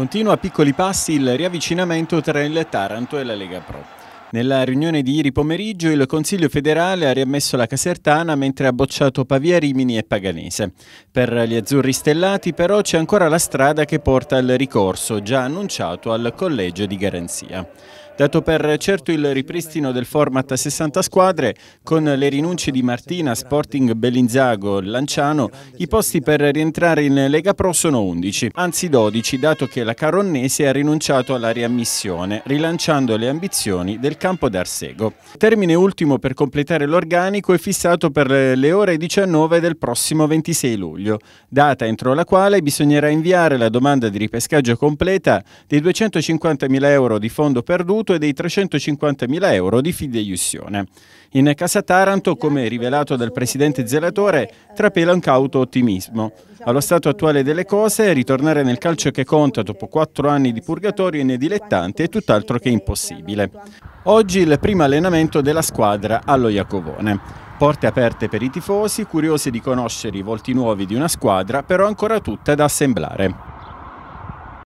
Continua a piccoli passi il riavvicinamento tra il Taranto e la Lega Pro. Nella riunione di ieri pomeriggio il Consiglio federale ha riammesso la Casertana mentre ha bocciato Pavia Rimini e Paganese. Per gli azzurri stellati però c'è ancora la strada che porta al ricorso già annunciato al collegio di garanzia dato per certo il ripristino del format a 60 squadre, con le rinunce di Martina, Sporting Bellinzago, Lanciano, i posti per rientrare in Lega Pro sono 11, anzi 12, dato che la Caronnese ha rinunciato alla riammissione, rilanciando le ambizioni del campo d'Arsego. Termine ultimo per completare l'organico è fissato per le ore 19 del prossimo 26 luglio, data entro la quale bisognerà inviare la domanda di ripescaggio completa dei 250.000 euro di fondo perduto e dei 350.000 euro di fideiussione. In Casa Taranto, come rivelato dal presidente Zelatore, trapela un cauto ottimismo. Allo stato attuale delle cose, ritornare nel calcio che conta dopo quattro anni di purgatorio nei dilettanti è tutt'altro che impossibile. Oggi il primo allenamento della squadra allo Iacovone. Porte aperte per i tifosi, curiosi di conoscere i volti nuovi di una squadra, però ancora tutta da assemblare.